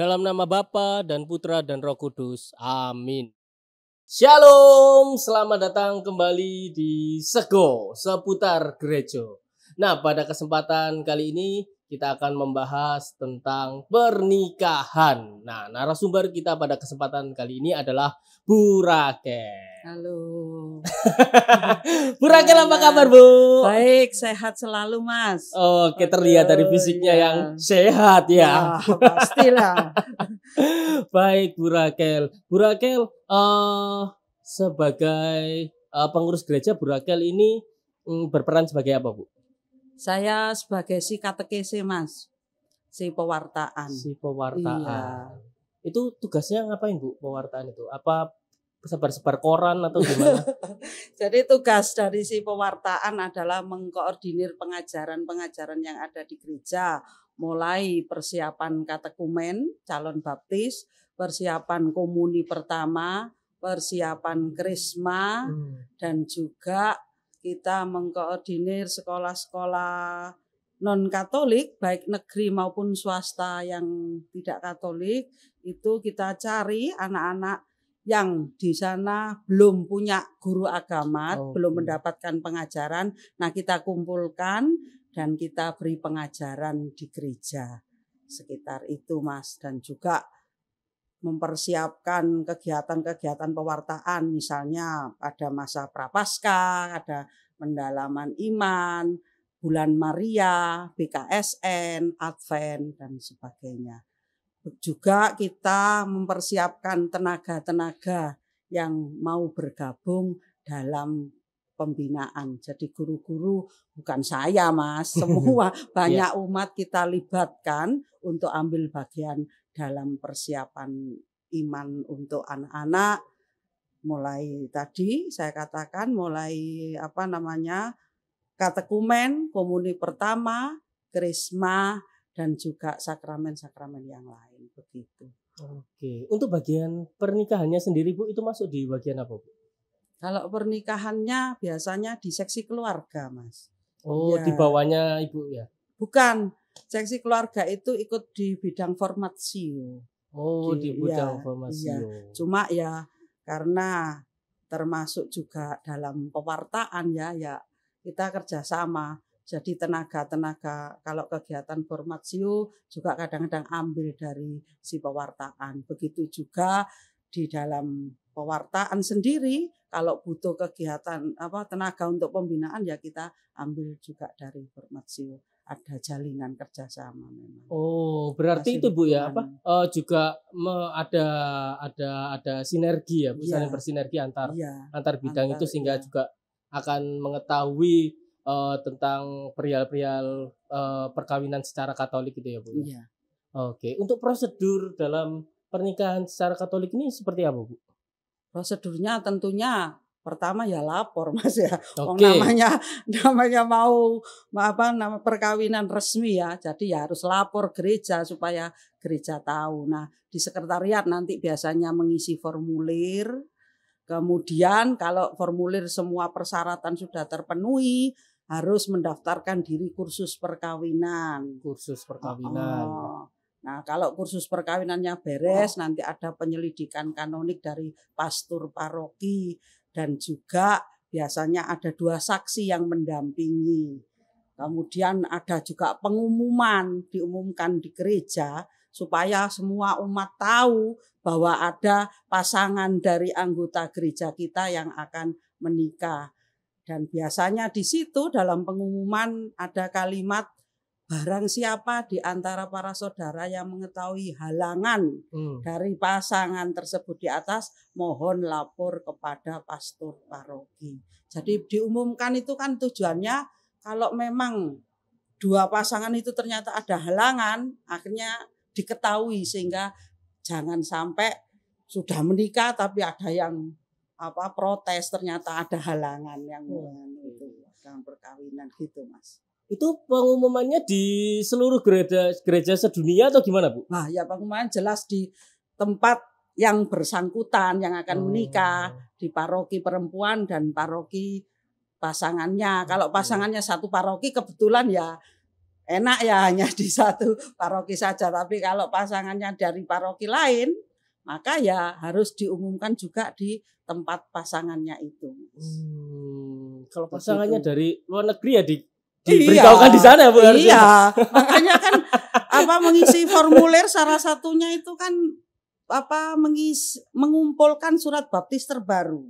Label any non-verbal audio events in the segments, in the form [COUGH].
Dalam nama Bapa dan Putra dan Roh Kudus. Amin. Shalom, selamat datang kembali di Sego seputar gereja. Nah, pada kesempatan kali ini kita akan membahas tentang pernikahan. Nah, narasumber kita pada kesempatan kali ini adalah Bu Raket. Halo. [LAUGHS] Bu Rakel apa kabar Bu? Baik, sehat selalu Mas. Oh, okay, terlihat dari fisiknya iya. yang sehat ya. Iya, pastilah. [LAUGHS] Baik Bu Rakel. Bu Rakel uh, eh, sebagai uh, pengurus gereja Bu Rakel ini um, berperan sebagai apa Bu? Saya sebagai si katekese Mas. Si pewartaan. Si pewartaan. Iya. Itu tugasnya ngapain Bu pewartaan itu? Apa sebar-sebar koran atau gimana? [LAUGHS] Jadi tugas dari si pewartaan adalah mengkoordinir pengajaran-pengajaran yang ada di gereja, mulai persiapan katekumen, calon baptis, persiapan komuni pertama, persiapan krisma, hmm. dan juga kita mengkoordinir sekolah-sekolah non Katolik baik negeri maupun swasta yang tidak Katolik itu kita cari anak-anak yang di sana belum punya guru agama, oh. belum mendapatkan pengajaran. Nah, kita kumpulkan dan kita beri pengajaran di gereja sekitar itu, Mas, dan juga mempersiapkan kegiatan-kegiatan pewartaan misalnya ada masa prapaskah, ada pendalaman iman, bulan Maria, BKSN, Advent dan sebagainya juga kita mempersiapkan tenaga-tenaga yang mau bergabung dalam pembinaan. Jadi guru-guru bukan saya mas, [LAUGHS] semua banyak iya. umat kita libatkan untuk ambil bagian dalam persiapan iman untuk anak-anak. Mulai tadi saya katakan mulai apa namanya katekumen, komuni pertama, krisma, dan juga sakramen-sakramen yang lain begitu. Oke, untuk bagian pernikahannya sendiri Bu itu masuk di bagian apa Bu? Kalau pernikahannya biasanya di seksi keluarga Mas. Oh, ya. di bawahnya Ibu ya? Bukan, seksi keluarga itu ikut di bidang formasi. Oh, di, di iya, bidang ya, formatsio. Iya. Ya. Cuma ya karena termasuk juga dalam pewartaan ya, ya kita kerjasama jadi tenaga-tenaga kalau kegiatan Formatsio e juga kadang-kadang ambil dari si pewartaan. Begitu juga di dalam pewartaan sendiri kalau butuh kegiatan apa tenaga untuk pembinaan ya kita ambil juga dari Formatsio e ada jalinan kerjasama memang. Oh berarti Hasil itu bu ya apa uh, juga me, ada ada ada sinergi ya misalnya ya. bersinergi antar ya, antar bidang antar, itu sehingga ya. juga akan mengetahui uh, tentang perihal-perihal uh, eh, perkawinan secara Katolik gitu ya, Bu. Ya? Iya. Oke, untuk prosedur dalam pernikahan secara Katolik ini seperti apa, Bu? Prosedurnya tentunya pertama ya lapor [LAUGHS] mas ya oh, okay. namanya namanya mau apa nama perkawinan resmi ya jadi ya harus lapor gereja supaya gereja tahu nah di sekretariat nanti biasanya mengisi formulir kemudian kalau formulir semua persyaratan sudah terpenuhi harus mendaftarkan diri kursus perkawinan. Kursus perkawinan. Oh. Nah, kalau kursus perkawinannya beres, oh. nanti ada penyelidikan kanonik dari pastor paroki dan juga biasanya ada dua saksi yang mendampingi. Kemudian ada juga pengumuman diumumkan di gereja supaya semua umat tahu bahwa ada pasangan dari anggota gereja kita yang akan menikah. Dan biasanya di situ dalam pengumuman ada kalimat barang siapa di antara para saudara yang mengetahui halangan hmm. dari pasangan tersebut di atas mohon lapor kepada pastor paroki. Jadi diumumkan itu kan tujuannya kalau memang dua pasangan itu ternyata ada halangan akhirnya diketahui sehingga jangan sampai sudah menikah tapi ada yang apa protes ternyata ada halangan yang hmm. Anu itu dalam hmm. perkawinan gitu mas itu pengumumannya di seluruh gereja gereja sedunia atau gimana bu? Nah ya pengumuman jelas di tempat yang bersangkutan yang akan oh. menikah di paroki perempuan dan paroki pasangannya. Kalau pasangannya satu paroki kebetulan ya enak ya hanya di satu paroki saja. Tapi kalau pasangannya dari paroki lain maka ya harus diumumkan juga di tempat pasangannya itu. Hmm, kalau pasangannya Begitu. dari luar negeri ya di iya. diberitahukan iya, di sana ya, bu Iya, makanya kan apa mengisi formulir salah satunya itu kan apa mengis mengumpulkan surat baptis terbaru.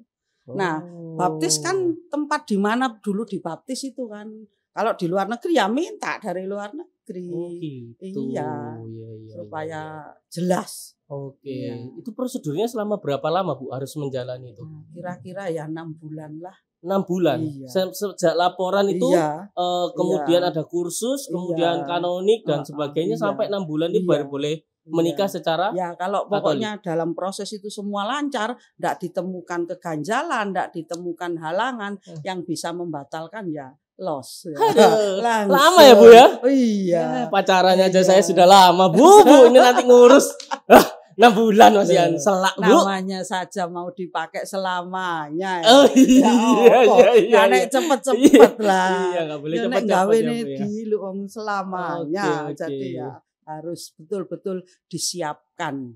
Nah, oh. Nah, baptis kan tempat di mana dulu dibaptis itu kan. Kalau di luar negeri ya minta dari luar negeri istri. Oh gitu. Iya. Iya, iya supaya iya, iya. jelas. Oke. Iya. Itu prosedurnya selama berapa lama Bu harus menjalani itu? Nah, kira-kira ya enam bulan lah. Enam bulan. Iya. Sejak laporan itu iya. Eh, iya. kemudian iya. ada kursus, iya. kemudian iya. kanonik dan sebagainya iya. sampai enam bulan itu iya. baru boleh menikah iya. secara ya kalau pokoknya Katolik. dalam proses itu semua lancar tidak ditemukan keganjalan tidak ditemukan halangan eh. yang bisa membatalkan ya los. Ya. [LAUGHS] lama ya bu ya? Oh, iya. Ya, pacarannya aja iya. saya sudah lama, bu bu ini nanti ngurus. [LAUGHS] enam bulan Mas Ian selak bu namanya saja mau dipakai selamanya ya. oh ya iya oh, iya iya, iya, iya nek cepet-cepet iya, lah iya gak boleh cepet-cepet gawe ini di om selamanya oh, okay, jadi okay. ya harus betul-betul disiapkan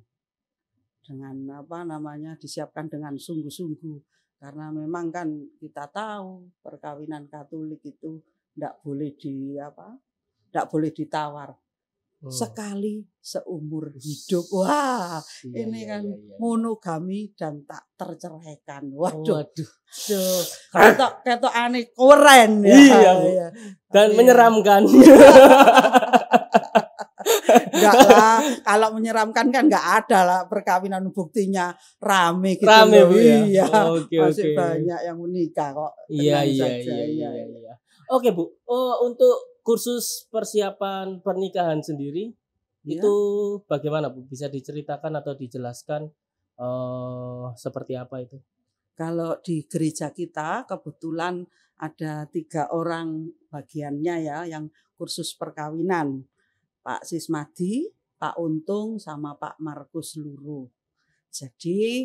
dengan apa namanya disiapkan dengan sungguh-sungguh karena memang kan kita tahu perkawinan Katolik itu tidak boleh di apa, tidak boleh ditawar. Oh. Sekali seumur hidup. Wah, iya, ini iya, kan iya, iya. monogami dan tak terceraikan. Waduh. waduh. ketok ketok aneh keren ya. Iya. iya. Dan iya. menyeramkan. [LAUGHS] Enggak lah, kalau menyeramkan kan enggak ada lah perkawinan buktinya rame gitu. Rame loh. ya. Iya. Okay, masih okay. banyak yang menikah kok. Iya iya, saja. Iya, iya iya iya iya. Oke, Bu. Oh, untuk kursus persiapan pernikahan sendiri iya. itu bagaimana, Bu? Bisa diceritakan atau dijelaskan uh, seperti apa itu? Kalau di gereja kita kebetulan ada tiga orang bagiannya ya yang kursus perkawinan. Pak Sismadi, Pak Untung, sama Pak Markus Luru. Jadi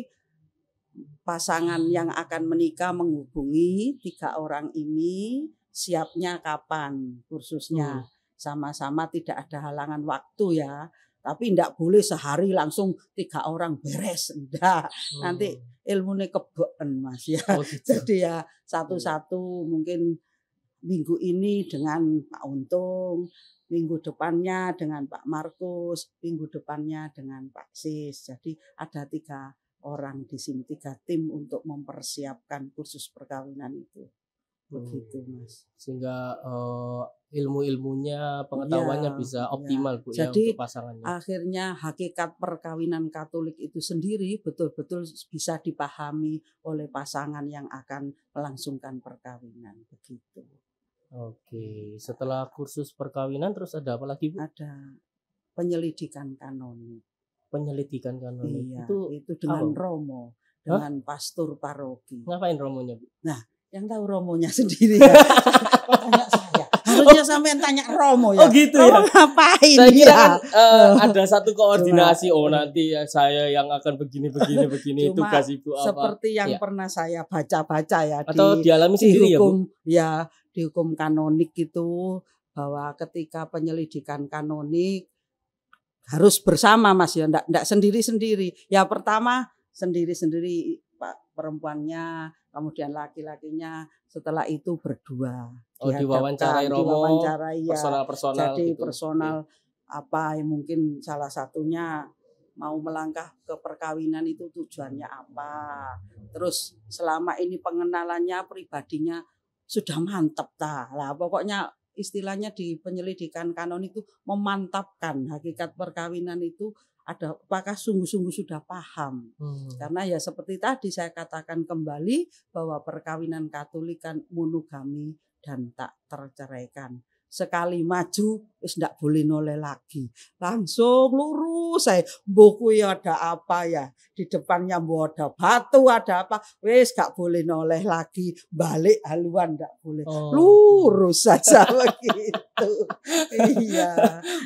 pasangan hmm. yang akan menikah menghubungi tiga orang ini siapnya kapan kursusnya. Hmm. Sama-sama tidak ada halangan waktu ya. Tapi tidak boleh sehari langsung tiga orang beres. Enggak. Hmm. Nanti ilmunya kebeen mas ya. Oh, gitu. Jadi ya satu-satu iya. mungkin minggu ini dengan Pak Untung, minggu depannya dengan Pak Markus, minggu depannya dengan Pak Sis. Jadi ada tiga orang di sini, tiga tim untuk mempersiapkan kursus perkawinan itu. Hmm. Begitu mas. Sehingga uh, ilmu-ilmunya, pengetahuannya iya, iya. ya, bisa optimal ya. Bu Jadi, ya untuk pasangannya. akhirnya hakikat perkawinan Katolik itu sendiri betul-betul bisa dipahami oleh pasangan yang akan melangsungkan perkawinan. Begitu. Oke, iya. setelah kursus perkawinan terus ada apa lagi, Bu? Ada penyelidikan kanonik. Penyelidikan kanonik. Iya, itu itu dengan apa? romo, dengan Hah? pastor paroki. Ngapain romonya, Bu? Nah, yang tahu romonya [LAUGHS] sendiri ya. Harusnya oh. tanya romo ya. Oh gitu ya. romo ngapain saya kira ya? uh, ada satu koordinasi oh nanti ya saya yang akan begini begini begini Cuma tugas Ibu apa. Seperti yang ya. pernah saya baca-baca ya Atau di, dialami sendiri di ya, hukum, ya, Bu. Ya, di hukum kanonik itu bahwa ketika penyelidikan kanonik harus bersama Mas ya, enggak, enggak sendiri-sendiri. Ya pertama sendiri-sendiri Pak perempuannya, kemudian laki-lakinya, setelah itu berdua. Oh, diwawancarai Romo, ya. personal-personal. Jadi gitu. personal apa yang mungkin salah satunya mau melangkah ke perkawinan itu tujuannya apa. Terus selama ini pengenalannya pribadinya sudah mantap ta lah pokoknya istilahnya di penyelidikan kanon itu memantapkan hakikat perkawinan itu ada apakah sungguh-sungguh sudah paham hmm. karena ya seperti tadi saya katakan kembali bahwa perkawinan Katolik kan monogami dan tak terceraikan sekali maju wis ndak boleh noleh lagi. Langsung lurus saya. Buku ya ada apa ya? Di depannya mau ada batu, ada apa? Wis gak boleh noleh lagi. Balik haluan ndak boleh. Oh. Lurus saja [LAUGHS] begitu. iya.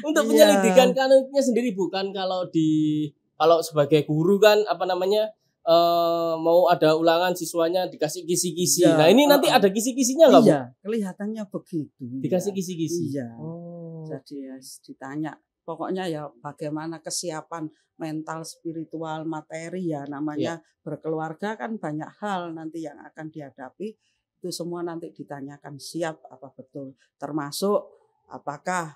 Untuk penyelidikan iya. penyelidikan kanunnya sendiri bukan kalau di kalau sebagai guru kan apa namanya? uh, mau ada ulangan siswanya dikasih kisi-kisi. Ya, nah ini eh, nanti eh. ada kisi-kisinya nggak iya, bu? kelihatannya begitu. Iya. Dikasih kisi-kisi. Iya. Oh. Jadi ya, ditanya. Pokoknya ya bagaimana kesiapan mental, spiritual, materi ya namanya ya. berkeluarga kan banyak hal nanti yang akan dihadapi itu semua nanti ditanyakan siap apa betul termasuk apakah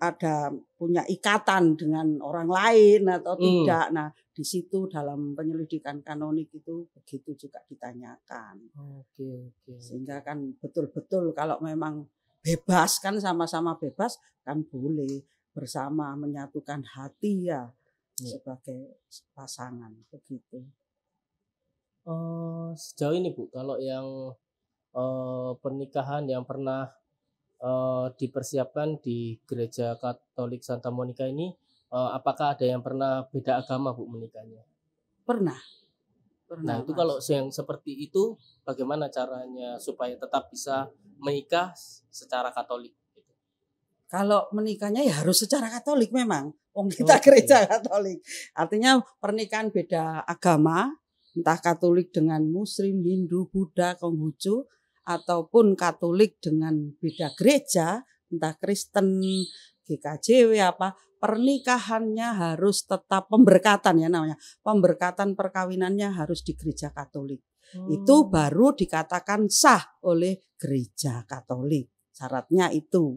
ada punya ikatan dengan orang lain atau hmm. tidak. Nah, di situ dalam penyelidikan kanonik itu begitu juga ditanyakan. Oke, okay, okay. Sehingga kan betul-betul kalau memang bebas kan sama-sama bebas kan boleh bersama menyatukan hati ya yeah. sebagai pasangan begitu. Uh, sejauh ini Bu, kalau yang uh, pernikahan yang pernah uh, dipersiapkan di gereja Katolik Santa Monica ini uh, apakah ada yang pernah beda agama Bu menikahnya? Pernah. Pernah. Nah, itu kalau yang seperti itu bagaimana caranya supaya tetap bisa menikah secara Katolik gitu? Kalau menikahnya ya harus secara Katolik memang. Wong kita oh, gereja iya. Katolik. Artinya pernikahan beda agama, entah Katolik dengan Muslim, Hindu, Buddha, Konghucu, ataupun Katolik dengan beda gereja, entah Kristen, GKJW apa, pernikahannya harus tetap pemberkatan ya namanya. Pemberkatan perkawinannya harus di gereja Katolik. Hmm. Itu oh. baru dikatakan sah oleh gereja Katolik. Syaratnya itu.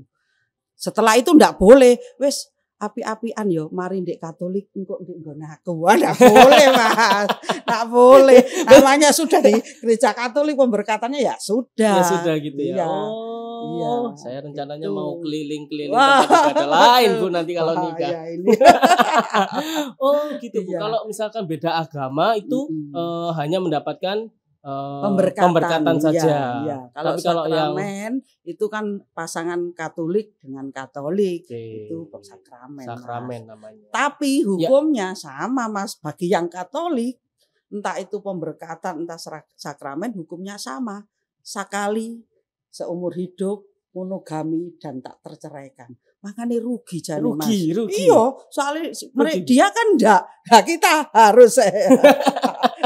Setelah itu enggak boleh, wes api-apian yo mari ndek Katolik engko ndek nggone aku. Wah, ndak boleh, Mas. Ndak boleh. Namanya sudah di gereja Katolik pemberkatannya ya sudah. Ya sudah gitu ya. Iya. Oh, iya, saya rencananya itu. mau keliling-keliling tempat ada lain Bu nanti kalau nikah. Iya [LAUGHS] oh, gitu Bu. Iya. Kalau misalkan beda agama itu mm -hmm. uh, hanya mendapatkan Eh, pemberkatan, pemberkatan iya, saja. Ya, ya. Kalau, Tapi kalau yang... itu kan pasangan Katolik dengan Katolik okay. itu sakramen. Sakramen mas. namanya. Tapi ya. hukumnya ya. sama Mas bagi yang Katolik entah itu pemberkatan entah sakramen hukumnya sama. Sekali seumur hidup monogami dan tak terceraikan. Makanya rugi jadi mas. Rugi, rugi. Iya, soalnya rugi. dia kan enggak. Nah, kita harus [LAUGHS]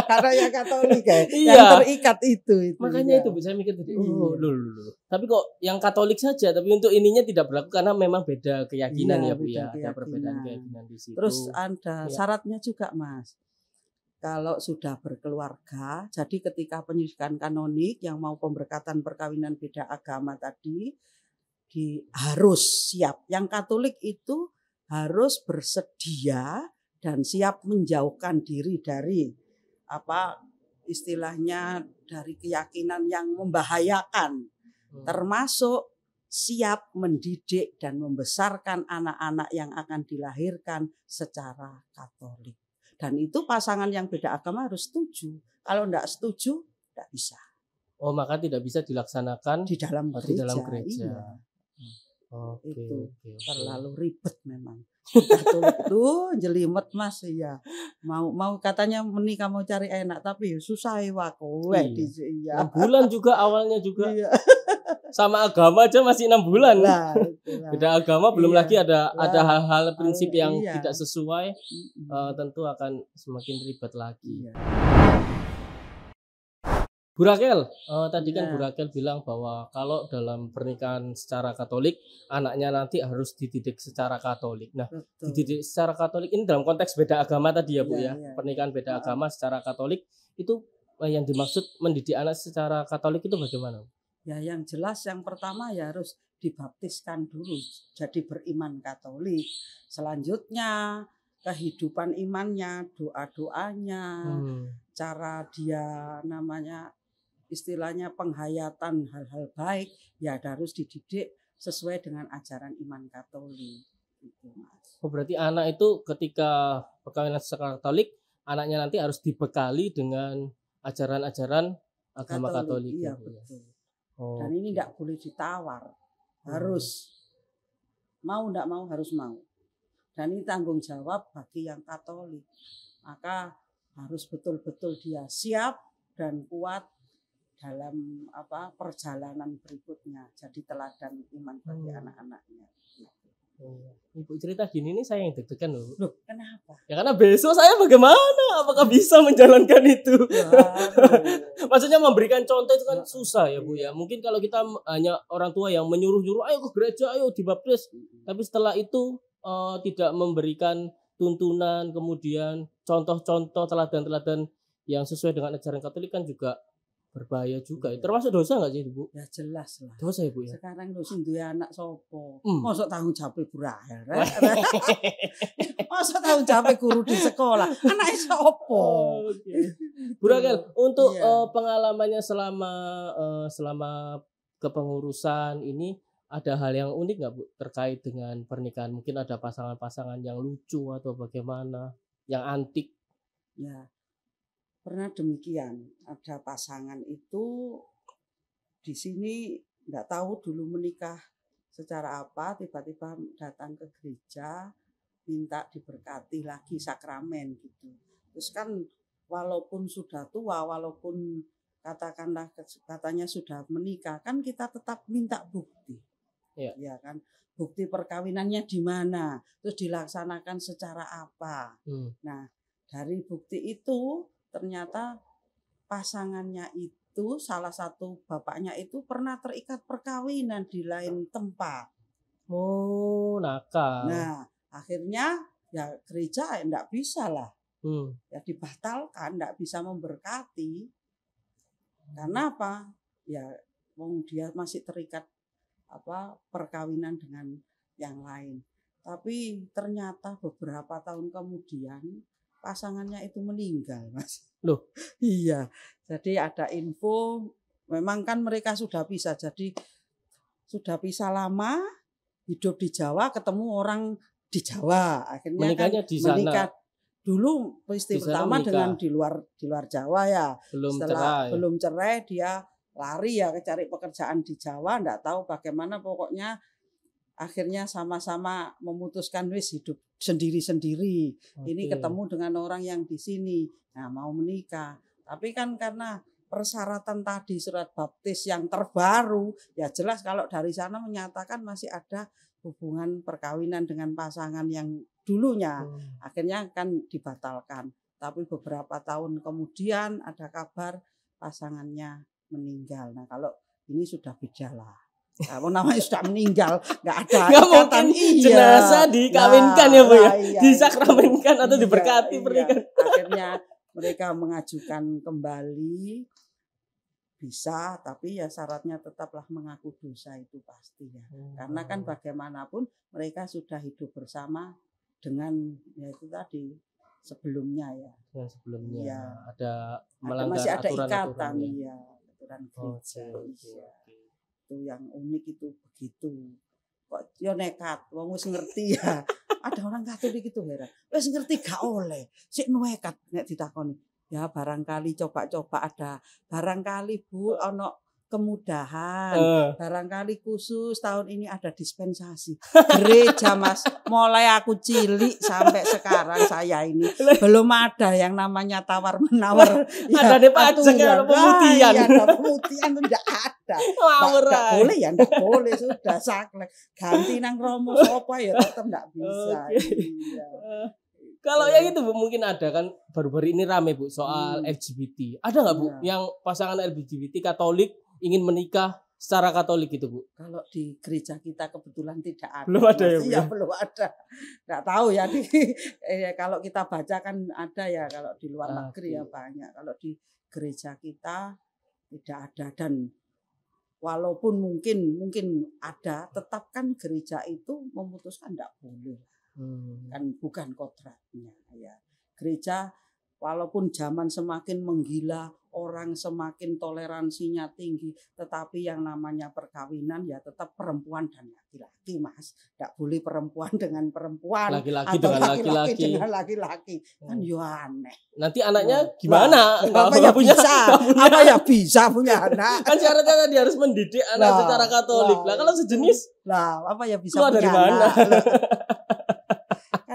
[LAUGHS] karena yang Katolik ya, iya. yang terikat itu, itu. Makanya ya. itu, bisa mikir tadi, oh, iya. lulu, lulu. Tapi kok yang Katolik saja, tapi untuk ininya tidak berlaku karena memang beda keyakinan iya, ya Bu ya, ada perbedaan keyakinan di situ. Terus ada iya. syaratnya juga Mas. Kalau sudah berkeluarga, jadi ketika penyidikan kanonik yang mau pemberkatan perkawinan beda agama tadi, di, harus siap. Yang Katolik itu harus bersedia dan siap menjauhkan diri dari apa istilahnya dari keyakinan yang membahayakan hmm. termasuk siap mendidik dan membesarkan anak-anak yang akan dilahirkan secara Katolik. Dan itu pasangan yang beda agama harus setuju. Kalau tidak setuju, tidak bisa. Oh, maka tidak bisa dilaksanakan di dalam gereja. Di dalam gereja. Iya. Okay, itu okay, terlalu ribet memang. itu [LAUGHS] jelimet mas ya. Mau mau katanya menikah kamu cari enak tapi ya susah ya kowe iya. iya. enam bulan juga awalnya juga. Iya. Sama agama aja masih enam bulan. Nah, Beda agama belum iya. lagi ada nah, ada hal-hal prinsip iya. yang iya. tidak sesuai mm uh, tentu akan semakin ribet lagi. Iya. Bu Rakel, uh, eh, tadi kan iya. Burakel bilang bahwa kalau dalam pernikahan secara Katolik, anaknya nanti harus dididik secara Katolik. Nah, Betul. dididik secara Katolik ini dalam konteks beda agama tadi ya Bu iya, ya, ya. ya. pernikahan beda agama secara Katolik itu eh, yang dimaksud mendidik anak secara Katolik itu bagaimana? Ya, yang jelas yang pertama ya harus dibaptiskan dulu jadi beriman Katolik. Selanjutnya kehidupan imannya, doa-doanya, hmm. cara dia namanya istilahnya penghayatan hal-hal baik ya harus dididik sesuai dengan ajaran iman Katolik. Gitu, Mas. Oh, berarti anak itu ketika perkawinan secara Katolik, anaknya nanti harus dibekali dengan ajaran-ajaran agama Katolik. Katolik iya, gitu. Ya? betul. Oh, Dan ini tidak boleh ditawar, oh. harus hmm. mau tidak mau harus mau. Dan ini tanggung jawab bagi yang Katolik. Maka harus betul-betul dia siap dan kuat dalam apa perjalanan berikutnya jadi teladan iman bagi hmm. anak-anaknya. Oh, Ibu cerita gini nih saya yang deg-degan loh. Loh, kenapa? Ya karena besok saya bagaimana? Apakah bisa menjalankan itu? [LAUGHS] Maksudnya memberikan contoh itu kan ya. susah ya Bu ya. Iya. Mungkin kalau kita hanya orang tua yang menyuruh-nyuruh, ayo ke gereja, ayo dibaptis. Hmm. Tapi setelah itu uh, tidak memberikan tuntunan, kemudian contoh-contoh teladan-teladan yang sesuai dengan ajaran Katolik kan juga berbahaya juga. Ya. Iya. Termasuk dosa nggak sih, Bu? Ya jelas lah. Dosa ibu ya, ya. Sekarang lu sendiri ya anak sopo? Hmm. Mosok tanggung capek berakhir. Rahel. Mosok tanggung guru di sekolah. Anak e sopo? Oh, okay. Iya. Bu Rahel, untuk iya. uh, pengalamannya selama uh, selama kepengurusan ini ada hal yang unik nggak Bu terkait dengan pernikahan? Mungkin ada pasangan-pasangan yang lucu atau bagaimana, yang antik? Ya, pernah demikian. Ada pasangan itu di sini nggak tahu dulu menikah secara apa, tiba-tiba datang ke gereja, minta diberkati lagi sakramen gitu. Terus kan walaupun sudah tua, walaupun katakanlah katanya sudah menikah, kan kita tetap minta bukti. Ya, ya kan bukti perkawinannya di mana, terus dilaksanakan secara apa. Hmm. Nah, dari bukti itu ternyata pasangannya itu salah satu bapaknya itu pernah terikat perkawinan di lain tempat. Oh, nakal. Nah, akhirnya ya gereja enggak ya bisa lah. Hmm. Ya dibatalkan, enggak bisa memberkati. Karena apa? Ya wong dia masih terikat apa perkawinan dengan yang lain. Tapi ternyata beberapa tahun kemudian pasangannya itu meninggal, Mas. Loh, [LAUGHS] iya. Jadi ada info memang kan mereka sudah bisa Jadi sudah bisa lama, hidup di Jawa, ketemu orang di Jawa. Akhirnya kan Menikahnya kan di sana. menikah dulu peristiwa pertama menikah. dengan di luar di luar Jawa ya. Belum Setelah cerai. belum cerai dia lari ya cari pekerjaan di Jawa, enggak tahu bagaimana pokoknya akhirnya sama-sama memutuskan wis hidup sendiri-sendiri. Okay. Ini ketemu dengan orang yang di sini, nah mau menikah. Tapi kan karena persyaratan tadi surat baptis yang terbaru, ya jelas kalau dari sana menyatakan masih ada hubungan perkawinan dengan pasangan yang dulunya. Hmm. Akhirnya akan dibatalkan. Tapi beberapa tahun kemudian ada kabar pasangannya meninggal. Nah, kalau ini sudah beda Ya, mau namanya sudah meninggal, nggak ada. Nggak mungkin iya. jenazah dikawinkan nah, ya bu ya, iya, iya. disakramenkan atau iya, diberkati iya. pernikahan. Akhirnya mereka mengajukan kembali bisa, tapi ya syaratnya tetaplah mengaku dosa itu pasti ya. Hmm. Karena kan oh. bagaimanapun mereka sudah hidup bersama dengan ya itu tadi sebelumnya ya. Yang sebelumnya ya. ada melanggar ada, masih ada ya. iya. aturan, ikatan aturan, ya. aturan gereja. Oh, okay, okay itu yang unik itu begitu kok yo nekat wong wis ngerti ya [LAUGHS] ada orang Katolik itu heran wis ngerti gak oleh sik nekat nek ditakoni ya barangkali coba-coba ada barangkali Bu ono kemudahan. Uh. Barangkali khusus tahun ini ada dispensasi. Gereja Mas, mulai aku cilik sampai sekarang saya ini iya. belum ada yang namanya tawar menawar. ya, ada di pajak ya, pemutihan. Iya, ada pemutihan itu tidak ada. tidak boleh ya, tidak boleh sudah saklek. Ganti nang romo apa ya tetap tidak bisa. Okay. Iya. Kalau ya. yang itu Bu mungkin ada kan baru-baru ini rame Bu soal hmm. LGBT. Ada nggak Bu ya. yang pasangan LGBT Katolik ingin menikah secara Katolik gitu bu? Kalau di gereja kita kebetulan tidak ada. Belum ada ya bu? Ya, ya, belum ada. Tidak tahu ya. Di, [LAUGHS] eh, kalau kita baca kan ada ya kalau di luar ah, negeri ya iya. banyak. Kalau di gereja kita tidak ada dan walaupun mungkin mungkin ada, tetap kan gereja itu memutuskan tidak boleh. Hmm. Kan bukan kodratnya ya. Gereja walaupun zaman semakin menggila orang semakin toleransinya tinggi, tetapi yang namanya perkawinan ya tetap perempuan dan laki-laki, Mas. Tidak boleh perempuan [LAUGHS] dengan perempuan laki-laki atau laki-laki dengan laki-laki. Hmm. Kan ya aneh. Nanti anaknya oh. gimana? Nah, apa ya punya, bisa? Punya. Apa ya bisa punya anak? kan syaratnya tadi harus mendidik anak nah, secara Katolik. Nah, nah kalau sejenis, lah apa ya bisa punya anak? Lah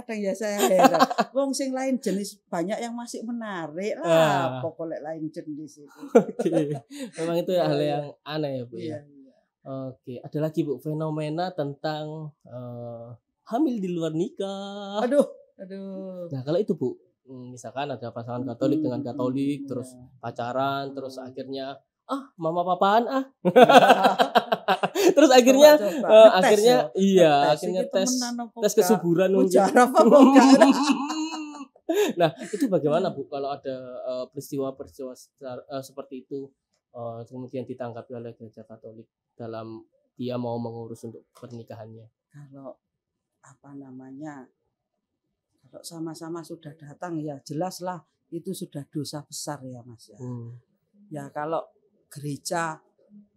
kadang ya saya heran. Wong sing lain jenis banyak yang masih menarik lah. Ah. Pokoknya lain jenis itu. [LAUGHS] okay. Memang itu iya, hal iya. yang aneh ya bu ya. Iya, iya. Oke, okay. ada lagi bu fenomena tentang uh, hamil di luar nikah. Aduh, aduh. Nah kalau itu bu, mm, misalkan ada pasangan Katolik hmm, dengan Katolik, hmm. terus pacaran, terus akhirnya ah mama papaan ah [LAUGHS] terus akhirnya coba, coba. Uh, eh, akhirnya loh. iya ngetes, akhirnya tes tes kesuburan [LAUGHS] nah itu bagaimana hmm. bu kalau ada eh, peristiwa-peristiwa uh, seperti itu uh, kemudian ditangkap oleh gereja Katolik dalam dia mau mengurus untuk pernikahannya kalau apa namanya kalau sama-sama sudah datang ya jelaslah itu sudah dosa besar ya mas ya hmm. ya kalau gereja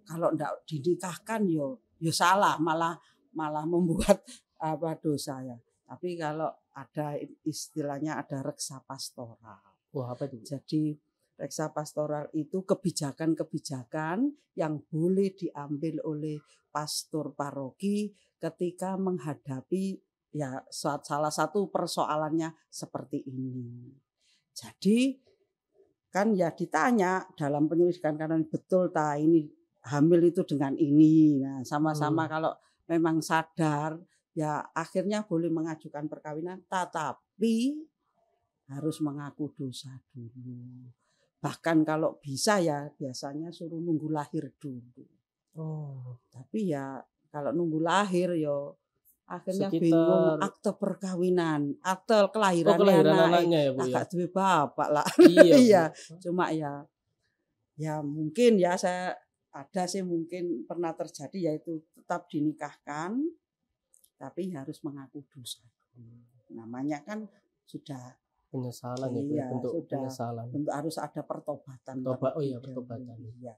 kalau ndak dinikahkan yo ya, yo ya salah malah malah membuat [LAUGHS] apa dosa ya. Tapi kalau ada istilahnya ada reksa pastoral. Wah, apa itu? Jadi reksa pastoral itu kebijakan-kebijakan yang boleh diambil oleh pastor paroki ketika menghadapi ya salah satu persoalannya seperti ini. Jadi kan ya ditanya dalam penyelidikan karena betul ta ini hamil itu dengan ini. Nah, sama-sama hmm. kalau memang sadar ya akhirnya boleh mengajukan perkawinan tetapi harus mengaku dosa dulu. Bahkan kalau bisa ya biasanya suruh nunggu lahir dulu. Oh, tapi ya kalau nunggu lahir yo akhirnya bingung akte perkawinan akte kelahiran, oh, kelahiran anak, anaknya ya agak ya? bapak lah [LAUGHS] iya iya. Ya. cuma ya ya mungkin ya saya ada sih mungkin pernah terjadi yaitu tetap dinikahkan tapi harus mengaku dosa hmm. namanya kan sudah penyesalan ya, ya? iya, ya bentuk sudah, penyesalan bentuk harus ada pertobatan Toba, oh iya pertobatan iya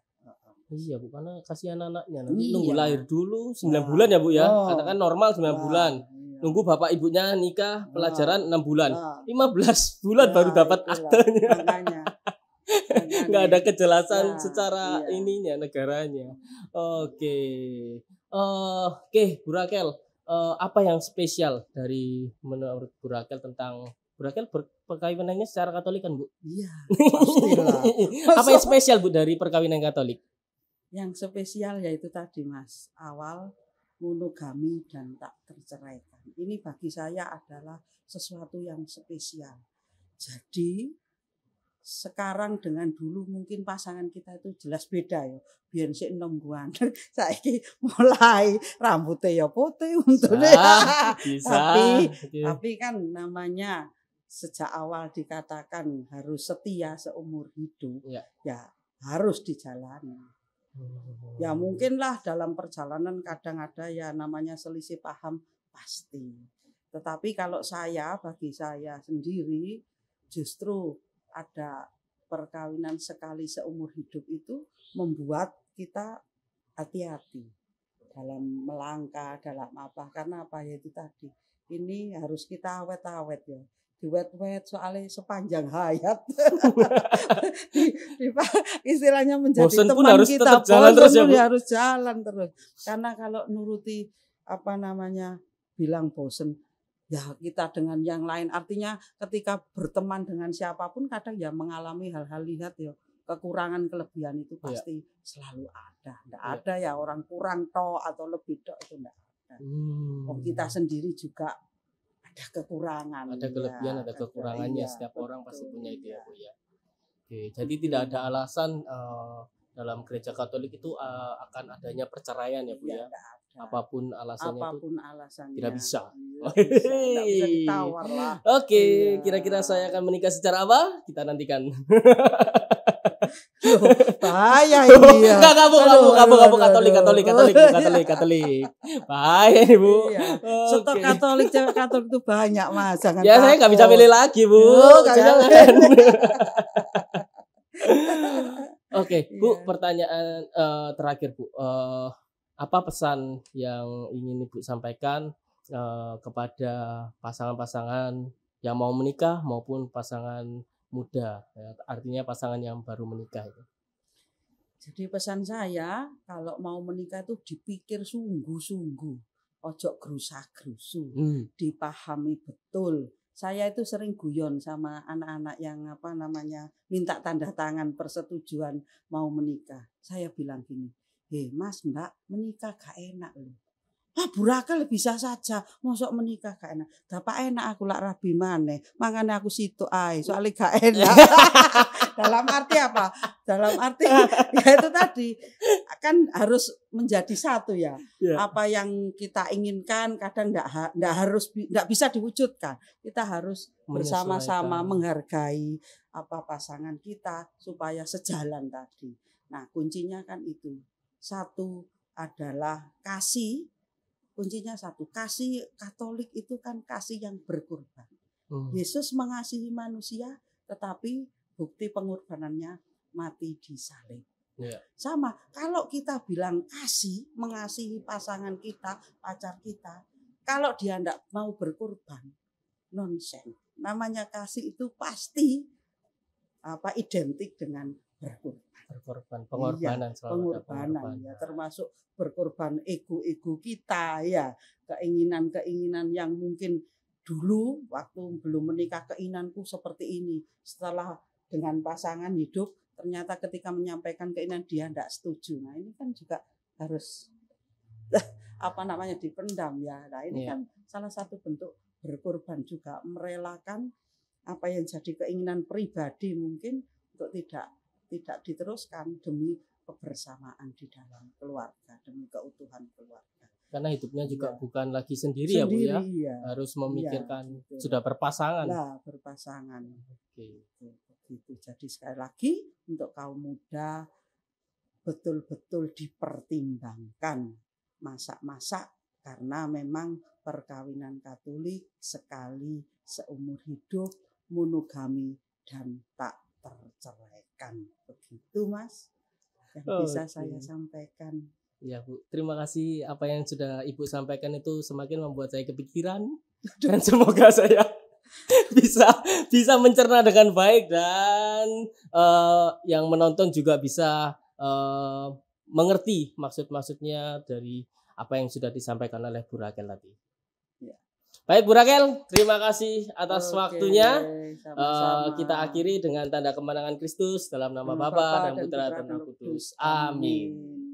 Oh iya bu, karena kasihan anaknya nanti iya. nunggu lahir dulu sembilan nah. bulan ya bu ya, oh. katakan normal sembilan nah. bulan. Iya. Nunggu bapak ibunya nikah pelajaran nah. 6 bulan, nah. belas bulan nah, baru dapat itulah. aktenya. [LAUGHS] Nggak ada kejelasan nah, secara iya. ininya negaranya. Oke, eh, oke Burakel, Bu Rakel, eh, apa yang spesial dari menurut Bu Rakel tentang Burakel perkawinannya secara Katolik kan, Bu? Iya. [LAUGHS] Pastilah. apa yang spesial, Bu, dari perkawinan Katolik? Yang spesial yaitu tadi Mas, awal monogami dan tak terceraikan. Ini bagi saya adalah sesuatu yang spesial. Jadi sekarang dengan dulu mungkin pasangan kita itu jelas beda ya. Biar sih enam bulan saya mulai rambutnya ya putih untuk untune. tapi tapi kan namanya sejak awal dikatakan harus setia seumur hidup. Ya, ya harus dijalani. Ya oh. mungkinlah dalam perjalanan kadang ada ya namanya selisih paham pasti. Tetapi kalau saya bagi saya sendiri justru ada perkawinan sekali seumur hidup itu membuat kita hati-hati dalam melangkah dalam apa karena apa ya itu tadi ini harus kita awet-awet ya diwet-wet soalnya sepanjang hayat [LAUGHS] [LAUGHS] di, di, istilahnya menjadi bosen teman pun harus kita tetap jalan terus ya harus jalan terus karena kalau nuruti apa namanya bilang bosen ya kita dengan yang lain artinya ketika berteman dengan siapapun kadang ya mengalami hal-hal lihat ya kekurangan kelebihan itu iya. pasti ya. selalu ada enggak ya. ada ya orang kurang toh atau lebih toh itu enggak ada hmm. oh, kita sendiri juga ada kekurangan. Ada kelebihan, ya, ada kekurangannya. Iya, Setiap betul, orang pasti punya itu ya, Bu ya. Oke, jadi tidak ada alasan uh, dalam gereja Katolik itu uh, akan adanya perceraian ya, Bu iya, ya. ya? Apapun alasannya Apapun itu alasannya. tidak bisa. Iya, [LAUGHS] Oke, iya. kira-kira saya akan menikah secara apa? Kita nantikan. [LAUGHS] bahaya ini ya. Enggak, enggak, bu, enggak, bu, enggak, bu, katolik, katolik, katolik, katolik, katolik. Bahaya ini, bu. Iya. Okay. katolik, cewek katolik itu banyak, mas. Jangan ya, takut. saya enggak bisa pilih lagi, bu. Jangan. [LAUGHS] Oke, okay, bu, iya. pertanyaan uh, terakhir, bu. Uh, apa pesan yang ingin ibu sampaikan uh, kepada pasangan-pasangan yang mau menikah maupun pasangan muda, ya, artinya pasangan yang baru menikah itu? Jadi pesan saya kalau mau menikah itu dipikir sungguh-sungguh, ojok gerusa-gerusu, hmm. dipahami betul. Saya itu sering guyon sama anak-anak yang apa namanya minta tanda tangan persetujuan mau menikah. Saya bilang gini, heh mas mbak menikah gak enak loh Ah, burakal bisa saja. masuk menikah gak enak. Dapat enak aku lak rabi maneh. Mangane aku situ ae. soalnya gak enak. [LAUGHS] Dalam arti apa? Dalam arti [LAUGHS] ya itu tadi kan harus menjadi satu ya. Yeah. Apa yang kita inginkan kadang ndak ndak harus ndak bisa diwujudkan. Kita harus bersama-sama menghargai apa pasangan kita supaya sejalan tadi. Nah, kuncinya kan itu. Satu adalah kasih kuncinya satu kasih Katolik itu kan kasih yang berkorban hmm. Yesus mengasihi manusia tetapi bukti pengorbanannya mati di salib yeah. sama kalau kita bilang kasih mengasihi pasangan kita pacar kita kalau dia tidak mau berkorban nonsen namanya kasih itu pasti apa identik dengan berkorban Iya, pengorbanan, iya, pengorbanan, pengorbanan ya termasuk berkorban ego-ego kita ya keinginan-keinginan yang mungkin dulu waktu belum menikah keinginanku seperti ini setelah dengan pasangan hidup ternyata ketika menyampaikan keinginan dia tidak setuju nah ini kan juga harus [LAUGHS] apa namanya dipendam ya nah ini iya. kan salah satu bentuk berkorban juga merelakan apa yang jadi keinginan pribadi mungkin untuk tidak tidak diteruskan demi kebersamaan di dalam keluarga, demi keutuhan keluarga. Karena hidupnya juga ya. bukan lagi sendiri, sendiri ya Bu ya, ya. harus iya, memikirkan ya, sudah berpasangan. Nah, berpasangan. Oke. Gitu, begitu. Jadi sekali lagi untuk kaum muda betul-betul dipertimbangkan masa-masa karena memang perkawinan Katolik sekali seumur hidup monogami dan tak terceraikan begitu mas yang oh, bisa okay. saya sampaikan ya bu terima kasih apa yang sudah ibu sampaikan itu semakin membuat saya kepikiran dan semoga saya [LAUGHS] bisa bisa mencerna dengan baik dan uh, yang menonton juga bisa uh, mengerti maksud-maksudnya dari apa yang sudah disampaikan oleh Bu Rakel tadi. Baik Bu Rakel, terima kasih atas Oke, waktunya. Sama-sama. Eh, kita akhiri dengan tanda kemenangan Kristus dalam nama Bapa dan Putra dan Roh Kudus. Amin. Amin.